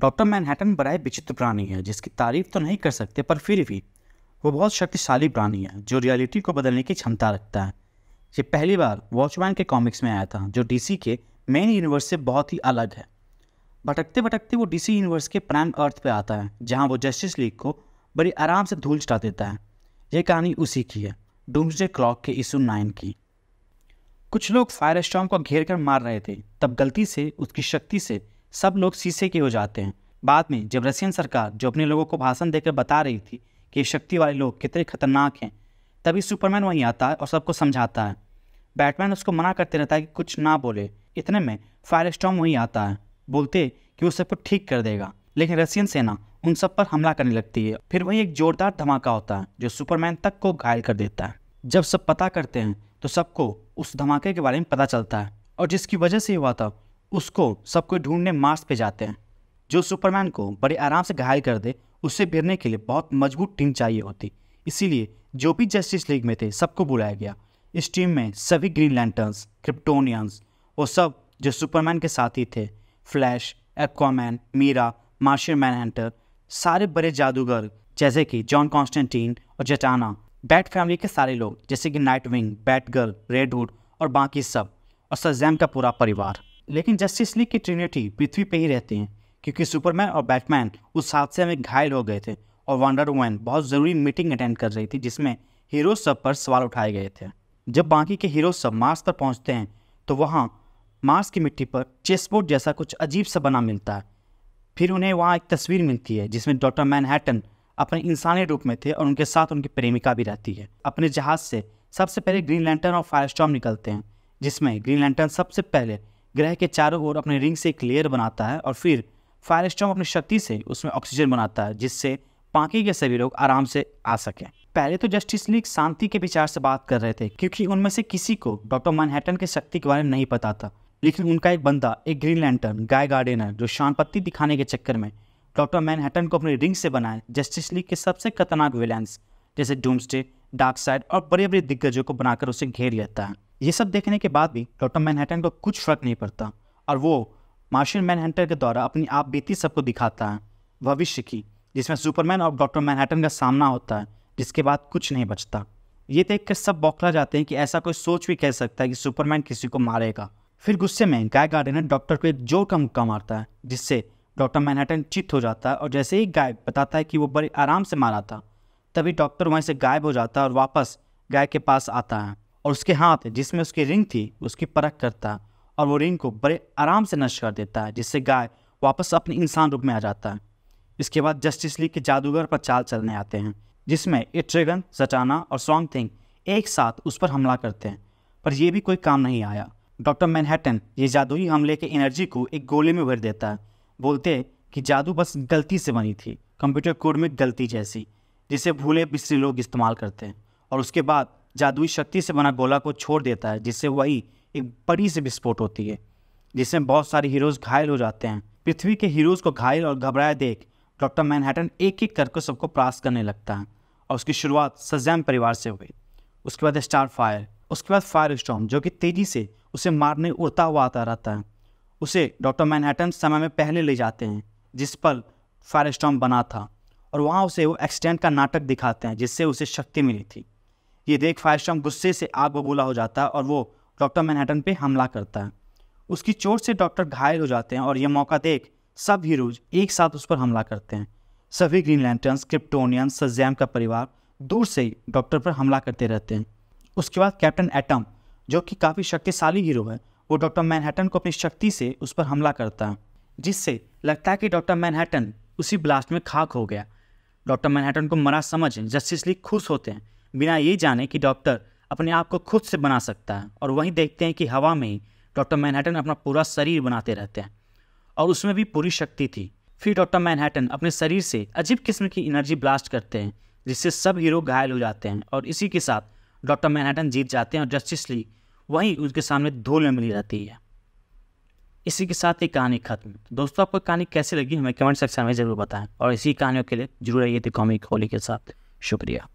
doctor Manhattan बड़ा ही विचित्र प्राणी है जिसकी तारीफ तो नहीं कर सकते पर फिर भी वो बहुत शक्तिशाली प्राणी है जो रियलिटी को बदलने की क्षमता रखता है ये पहली बार वॉचमैन के कॉमिक्स में आया था जो डीसी के मेन यूनिवर्स से बहुत ही अलग है भटकते भटकते वो डीसी यूनिवर्स के प्राइम अर्थ पर आता है जहाँ वो जस्टिस लीग को बड़ी आराम से धूल चटा देता है यह कहानी उसी की है डूम्सडे क्लॉक के इशू नाइन की कुछ लोग फायर स्टॉम को घेर कर मार रहे थे तब गलती से उसकी शक्ति से सब लोग शीशे के हो जाते हैं बाद में जब रशियन सरकार जो अपने लोगों को भाषण देकर बता रही थी कि शक्ति वाले लोग कितने खतरनाक हैं तभी सुपरमैन वहीं आता है और सबको समझाता है बैटमैन उसको मना करते रहता है कि कुछ ना बोले इतने में फायर स्टॉम वहीं आता है बोलते कि वो सबको ठीक कर देगा लेकिन रसियन सेना उन सब पर हमला करने लगती है फिर वहीं एक जोरदार धमाका होता है जो सुपरमैन तक को घायल कर देता है जब सब पता करते हैं तो सबको उस धमाके के बारे में पता चलता है और जिसकी वजह से हुआ था उसको सबको ढूंढने मार्स पे जाते हैं जो सुपरमैन को बड़े आराम से घायल कर दे उससे बिरने के लिए बहुत मजबूत टीम चाहिए होती इसीलिए जो भी जस्टिस लीग में थे सबको बुलाया गया इस टीम में सभी ग्रीन लैंटर्स क्रिप्टोनियंस वो सब जो सुपरमैन के साथी थे Flash Aquaman Mera Martian Manhunter सारे बड़े जादूगर जैसे कि जॉन कॉन्स्टेंटीन और जटाना बैट फैमिली के सारे लोग जैसे कि Nightwing Batgirl Red Hood और बाकी सब और सजैम का पूरा परिवार लेकिन जस्टिस लीग की ट्रिनिटी पृथ्वी पे ही रहती हैं क्योंकि सुपरमैन और बैटमैन उस हादसे में घायल हो गए थे और वंडर वुमैन बहुत ज़रूरी मीटिंग अटेंड कर रही थी जिसमें हीरो सब पर सवाल उठाए गए थे जब बाकी के हीरो सब मार्स पर पहुंचते हैं तो वहाँ मार्स की मिट्टी पर चेसबोर्ड जैसा कुछ अजीब सा बना मिलता है फिर उन्हें वहाँ एक तस्वीर मिलती है जिसमें डॉक्टर मैनहैटन अपने इंसानी रूप में थे और उनके साथ उनकी प्रेमिका भी रहती है अपने जहाज़ से सबसे पहले ग्रीन लैंटर्न और फायर निकलते हैं जिसमें ग्रीन लैंटर्न सबसे पहले ग्रह के चारों ओर अपने रिंग से एक लेयर बनाता है और फिर स्टॉम अपनी शक्ति से उसमें ऑक्सीजन बनाता है जिससे बाकी के सभी लोग आराम से आ सकें पहले तो जस्टिस लीग शांति के विचार से बात कर रहे थे क्योंकि उनमें से किसी को डॉक्टर मैनहेटन के शक्ति के बारे में नहीं पता था लेकिन उनका एक बंदा एक ग्रीन लैंटर्न गाय गार्डनर जो शानपत्ती दिखाने के चक्कर में डॉक्टर मैनहेटन को अपने रिंग से बनाए जस्टिस लीग के सबसे खतरनाक विलैंस जैसे डूम्सडे डार्क साइड और बड़े बड़े दिग्गजों को बनाकर उसे घेर लेता है ये सब देखने के बाद भी डॉक्टर मैनहट्टन को कुछ फर्क नहीं पड़ता और वो मार्शल मैनहटन के द्वारा अपनी आप बीती सबको दिखाता है भविष्य की जिसमें सुपरमैन और डॉक्टर मैनहट्टन का सामना होता है जिसके बाद कुछ नहीं बचता ये देख कर सब बौखला जाते हैं कि ऐसा कोई सोच भी कह सकता है कि सुपरमैन किसी को मारेगा फिर गुस्से में गाय गार्डनर डॉक्टर को एक जोर का मुक्का मारता है जिससे डॉक्टर मैनहटन चित हो जाता है और जैसे ही गाय बताता है कि वो बड़े आराम से मारा था तभी डॉक्टर वहीं से गायब हो जाता है और वापस गाय के पास आता है और उसके हाथ जिसमें उसकी रिंग थी उसकी परख करता और वो रिंग को बड़े आराम से नष्ट कर देता है जिससे गाय वापस अपने इंसान रूप में आ जाता है इसके बाद जस्टिस लीग के जादूगर पर चाल चलने आते हैं जिसमें इट्रेगन सटाना और सॉन्ग थिंग एक साथ उस पर हमला करते हैं पर यह भी कोई काम नहीं आया डॉक्टर मैनहट्टन ये जादुई हमले के एनर्जी को एक गोले में भर देता है बोलते कि जादू बस गलती से बनी थी कंप्यूटर कोड में गलती जैसी जिसे भूले बिस्से लोग इस्तेमाल करते हैं और उसके बाद जादुई शक्ति से बना गोला को छोड़ देता है जिससे वही एक बड़ी सी विस्फोट होती है जिसमें बहुत सारे हीरोज घायल हो जाते हैं पृथ्वी के हीरोज को घायल और घबराया देख डॉक्टर मैनहैटन एक एक करके सबको प्रास करने लगता है और उसकी शुरुआत सजैम परिवार से हुई उसके बाद स्टार फायर उसके बाद फायर स्टॉम जो कि तेज़ी से उसे मारने उड़ता हुआ आता रहता है उसे डॉक्टर मैनहैटन समय में पहले ले जाते हैं जिस पर फायर स्टॉम बना था और वहाँ उसे वो एक्सीडेंट का नाटक दिखाते हैं जिससे उसे शक्ति मिली थी ये देख फायरस्टॉम गुस्से से आग बबूला हो जाता है और वो डॉक्टर मैनहटन पे हमला करता है उसकी चोट से डॉक्टर घायल हो जाते हैं और ये मौका देख सब हीरोज एक साथ उस पर हमला करते हैं सभी ग्रीन लैंटर्स क्रिप्टोनियन सजैम का परिवार दूर से ही डॉक्टर पर हमला करते रहते हैं उसके बाद कैप्टन एटम जो कि काफ़ी शक्तिशाली हीरो है वो डॉक्टर मैनहटन को अपनी शक्ति से उस पर हमला करता है जिससे लगता है कि डॉक्टर मैनहटन उसी ब्लास्ट में खाक हो गया डॉक्टर मैनहटन को मरा समझ जस्टिस लीग खुश होते हैं बिना ये जाने कि डॉक्टर अपने आप को खुद से बना सकता है और वहीं देखते हैं कि हवा में ही डॉक्टर मैनहटन अपना पूरा शरीर बनाते रहते हैं और उसमें भी पूरी शक्ति थी फिर डॉक्टर मैनहटन अपने शरीर से अजीब किस्म की एनर्जी ब्लास्ट करते हैं जिससे सब हीरो घायल हो जाते हैं और इसी के साथ डॉक्टर मैनहटन जीत जाते हैं और जस्टिस ली वहीं उसके सामने धूल में मिली रहती है इसी के साथ ये कहानी खत्म दोस्तों आपको कहानी कैसी लगी हमें कमेंट सेक्शन में ज़रूर बताएं और इसी कहानियों के लिए जरूर आइए थे कॉमिक होली के साथ शुक्रिया